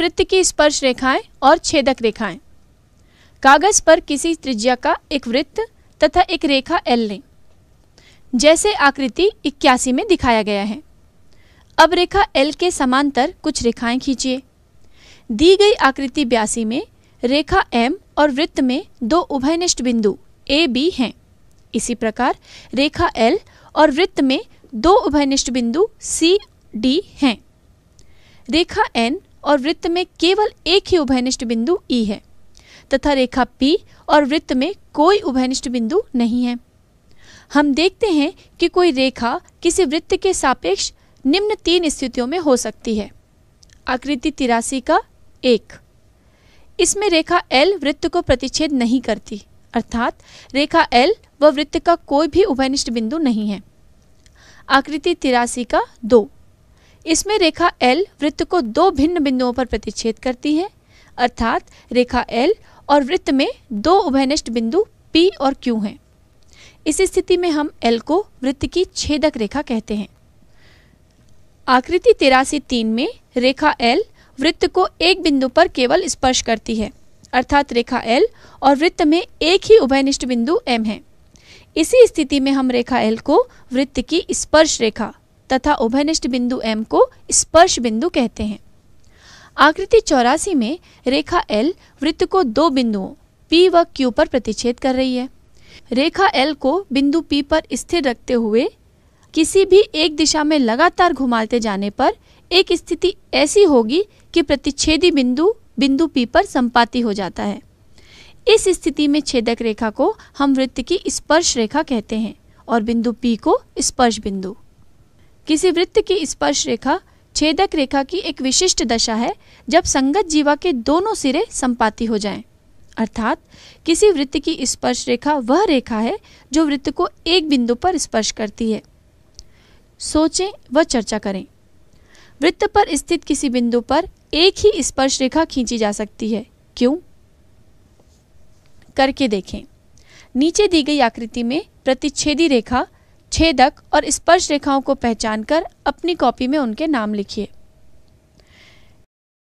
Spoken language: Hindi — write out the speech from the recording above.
वृत्त की स्पर्श रेखाएं और छेदक रेखाएं कागज पर किसी त्रिज्या का एक वृत्त तथा एक रेखा एल लें जैसे आकृति इक्यासी में दिखाया गया है अब रेखा एल के समांतर कुछ रेखाएं खींचिए दी गई आकृति बयासी में रेखा एम और वृत्त में दो उभयनिष्ठ बिंदु ए बी हैं इसी प्रकार रेखा एल और वृत्त में दो उभयनिष्ठ बिंदु सी डी हैं रेखा एन और वृत्त में केवल एक ही उभयनिष्ठ बिंदु ई है तथा रेखा पी और वृत्त में कोई उभयनिष्ठ बिंदु नहीं है हम देखते हैं कि कोई रेखा किसी वृत्त के सापेक्ष निम्न तीन स्थितियों में हो सकती है आकृति तिरासी का एक इसमें रेखा एल वृत्त को प्रतिच्छेद नहीं करती अर्थात रेखा एल व वृत्त का कोई भी उभयनिष्ठ बिंदु नहीं है आकृति तिरासी का दो इसमें रेखा एल वृत्त को दो भिन्न बिंदुओं पर प्रतिच्छेद करती है अर्थात रेखा एल और वृत्त में दो उभयनिष्ठ बिंदु पी और क्यू हैं इस स्थिति में हम एल को वृत्त की छेदक रेखा कहते हैं आकृति तिरासी तीन में रेखा एल वृत्त को एक बिंदु पर केवल स्पर्श करती है अर्थात रेखा एल और वृत्त में एक ही उभयनिष्ठ बिंदु एम है इसी स्थिति में हम रेखा एल को वृत्त की स्पर्श रेखा तथा उभयनिष्ठ बिंदु M को स्पर्श बिंदु कहते हैं आकृति चौरासी में रेखा L वृत्त को दो बिंदुओं P व Q पर प्रतिच्छेद कर रही है रेखा L को बिंदु P पर स्थिर रखते हुए किसी भी एक दिशा में लगातार घुमाते जाने पर एक स्थिति ऐसी होगी कि प्रतिच्छेदी बिंदु बिंदु P पर संपाति हो जाता है इस स्थिति में छेदक रेखा को हम वृत्त की स्पर्श रेखा कहते हैं और बिंदु P को स्पर्श बिंदु किसी वृत्त की स्पर्श रेखा छेदक रेखा की एक विशिष्ट दशा है जब संगत जीवा के दोनों सिरे संपाती हो जाएं। अर्थात किसी वृत्त की स्पर्श रेखा वह रेखा है जो वृत्त को एक बिंदु पर स्पर्श करती है सोचें व चर्चा करें वृत्त पर स्थित किसी बिंदु पर एक ही स्पर्श रेखा खींची जा सकती है क्यों करके देखें नीचे दी गई आकृति में प्रतिच्छेदी रेखा छेदक और स्पर्श रेखाओं को पहचान कर अपनी कॉपी में उनके नाम लिखिए